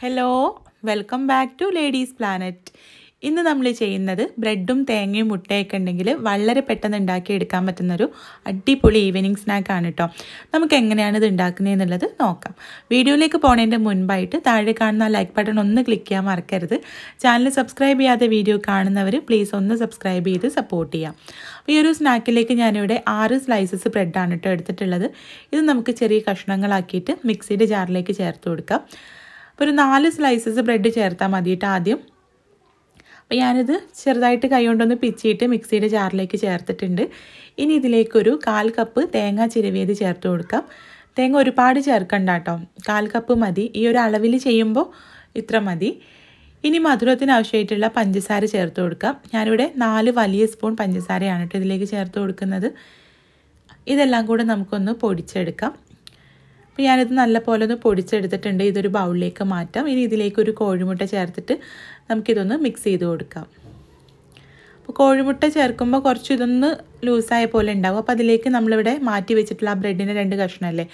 hello welcome back to Ladies Planet ഇന്ന് നമ്മൾ ചെയ്യുന്നത് ബ്രെഡും തേങ്ങയും മുട്ടയൊക്കെ ഉണ്ടെങ്കിൽ വളരെ പെട്ടെന്ന് ഉണ്ടാക്കി എടുക്കാൻ പറ്റുന്നൊരു അടിപൊളി ഈവനിങ് സ്നാക്കാണ് കേട്ടോ നമുക്ക് എങ്ങനെയാണ് ഇത് എന്നുള്ളത് നോക്കാം വീഡിയോയിലേക്ക് പോണതിൻ്റെ മുൻപായിട്ട് താഴെ കാണുന്ന ലൈക്ക് ബട്ടൺ ഒന്ന് ക്ലിക്ക് ചെയ്യാൻ മറക്കരുത് ചാനൽ സബ്സ്ക്രൈബ് ചെയ്യാതെ വീഡിയോ കാണുന്നവർ പ്ലീസ് ഒന്ന് സബ്സ്ക്രൈബ് ചെയ്ത് സപ്പോർട്ട് ചെയ്യാം അപ്പോൾ ഈ ഒരു സ്നാക്കിലേക്ക് ഞാനിവിടെ ആറ് സ്ലൈസസ് ബ്രെഡാണ് കേട്ടോ എടുത്തിട്ടുള്ളത് ഇത് നമുക്ക് ചെറിയ കഷ്ണങ്ങളാക്കിയിട്ട് മിക്സിയുടെ ജാറിലേക്ക് ചേർത്ത് കൊടുക്കാം അപ്പോൾ ഒരു നാല് സ്ലൈസസ് ബ്രെഡ് ചേർത്താൽ മതിയിട്ട് ആദ്യം അപ്പം ഞാനിത് ചെറുതായിട്ട് കൈകൊണ്ടൊന്ന് പിച്ചിയിട്ട് മിക്സിയുടെ ജാറിലേക്ക് ചേർത്തിട്ടുണ്ട് ഇനി ഇതിലേക്കൊരു കാൽ കപ്പ് തേങ്ങ ചിരവിയത് ചേർത്ത് കൊടുക്കാം തേങ്ങ ഒരുപാട് ചേർക്കണ്ട കേട്ടോ കാൽ കപ്പ് മതി ഈ ഒരു അളവിൽ ചെയ്യുമ്പോൾ ഇത്ര മതി ഇനി മധുരത്തിന് ആവശ്യമായിട്ടുള്ള പഞ്ചസാര ചേർത്ത് കൊടുക്കാം ഞാനിവിടെ നാല് വലിയ സ്പൂൺ പഞ്ചസാരയാണ് കേട്ടോ ഇതിലേക്ക് ചേർത്ത് കൊടുക്കുന്നത് ഇതെല്ലാം കൂടെ നമുക്കൊന്ന് പൊടിച്ചെടുക്കാം അപ്പോൾ ഞാനിത് നല്ലപോലെ ഒന്ന് പൊടിച്ചെടുത്തിട്ടുണ്ട് ഇതൊരു ബൗളിലേക്ക് മാറ്റാം ഇനി ഇതിലേക്ക് ഒരു കോഴിമുട്ട ചേർത്തിട്ട് നമുക്കിതൊന്ന് മിക്സ് ചെയ്ത് കൊടുക്കാം അപ്പോൾ കോഴിമുട്ട ചേർക്കുമ്പോൾ കുറച്ച് ഇതൊന്ന് ലൂസായ പോലെ ഉണ്ടാകും അപ്പോൾ അതിലേക്ക് നമ്മളിവിടെ മാറ്റി വെച്ചിട്ടുള്ള ആ ബ്രെഡിൻ്റെ രണ്ട് കഷ്ണമല്ലേ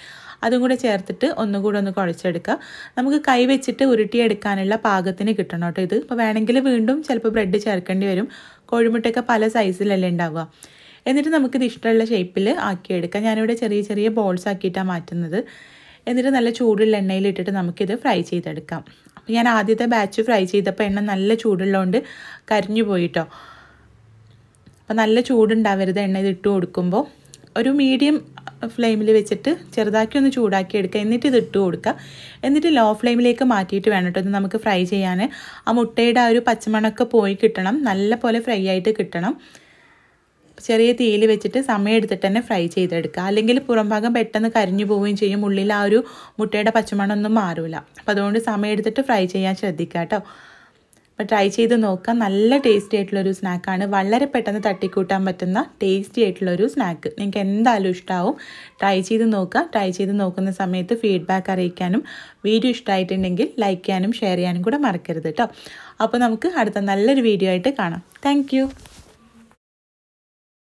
അതും കൂടെ ചേർത്തിട്ട് ഒന്നുകൂടെ ഒന്ന് കുഴച്ചെടുക്കുക നമുക്ക് കൈ വെച്ചിട്ട് ഉരുട്ടിയെടുക്കാനുള്ള പാകത്തിന് കിട്ടണം കേട്ടോ ഇത് അപ്പോൾ വേണമെങ്കിൽ വീണ്ടും ചിലപ്പോൾ ബ്രെഡ് ചേർക്കേണ്ടി വരും കോഴിമുട്ടയൊക്കെ പല സൈസിലല്ലേ ഉണ്ടാവുക എന്നിട്ട് നമുക്കിത് ഇഷ്ടമുള്ള ഷേപ്പിൽ ആക്കിയെടുക്കാം ഞാനിവിടെ ചെറിയ ചെറിയ ബോൾസ് ആക്കിയിട്ടാണ് മാറ്റുന്നത് എന്നിട്ട് നല്ല ചൂടുള്ള എണ്ണയിൽ ഇട്ടിട്ട് നമുക്കിത് ഫ്രൈ ചെയ്തെടുക്കാം അപ്പോൾ ഞാൻ ആദ്യത്തെ ബാച്ച് ഫ്രൈ ചെയ്തപ്പോൾ എണ്ണ നല്ല ചൂടുള്ളതുകൊണ്ട് കരിഞ്ഞു പോയിട്ടോ അപ്പോൾ നല്ല ചൂടുണ്ടാവരുത് എണ്ണ ഇത് ഇട്ട് കൊടുക്കുമ്പോൾ ഒരു മീഡിയം ഫ്ലെയിമിൽ വെച്ചിട്ട് ചെറുതാക്കി ഒന്ന് ചൂടാക്കി എടുക്കുക എന്നിട്ട് ഇത് ഇട്ട് കൊടുക്കുക എന്നിട്ട് ലോ ഫ്ലെയിമിലേക്ക് മാറ്റിയിട്ട് വേണം കേട്ടോ നമുക്ക് ഫ്രൈ ചെയ്യാൻ ആ മുട്ടയുടെ ആ ഒരു പച്ചമണൊക്കെ പോയി കിട്ടണം നല്ല പോലെ ഫ്രൈ ആയിട്ട് കിട്ടണം ചെറിയ തീയിൽ വെച്ചിട്ട് സമയം എടുത്തിട്ട് തന്നെ ഫ്രൈ ചെയ്തെടുക്കുക അല്ലെങ്കിൽ പുറം ഭാഗം പെട്ടെന്ന് കരിഞ്ഞു പോവുകയും ചെയ്യും ഉള്ളിൽ ആ ഒരു മുട്ടയുടെ പച്ചമണമൊന്നും മാറില്ല അപ്പോൾ അതുകൊണ്ട് സമയം എടുത്തിട്ട് ഫ്രൈ ചെയ്യാൻ ശ്രദ്ധിക്കുക കേട്ടോ അപ്പോൾ ട്രൈ ചെയ്ത് നോക്കാം നല്ല ടേസ്റ്റി ആയിട്ടുള്ളൊരു സ്നാക്കാണ് വളരെ പെട്ടെന്ന് തട്ടിക്കൂട്ടാൻ പറ്റുന്ന ടേസ്റ്റി ആയിട്ടുള്ളൊരു സ്നാക്ക് നിങ്ങൾക്ക് എന്തായാലും ഇഷ്ടമാവും ട്രൈ ചെയ്ത് നോക്കുക ട്രൈ ചെയ്ത് നോക്കുന്ന സമയത്ത് ഫീഡ്ബാക്ക് അറിയിക്കാനും വീഡിയോ ഇഷ്ടമായിട്ടുണ്ടെങ്കിൽ ലൈക്ക് ചെയ്യാനും ഷെയർ ചെയ്യാനും കൂടെ മറക്കരുത് കേട്ടോ അപ്പോൾ നമുക്ക് അടുത്ത നല്ലൊരു വീഡിയോ ആയിട്ട് കാണാം താങ്ക്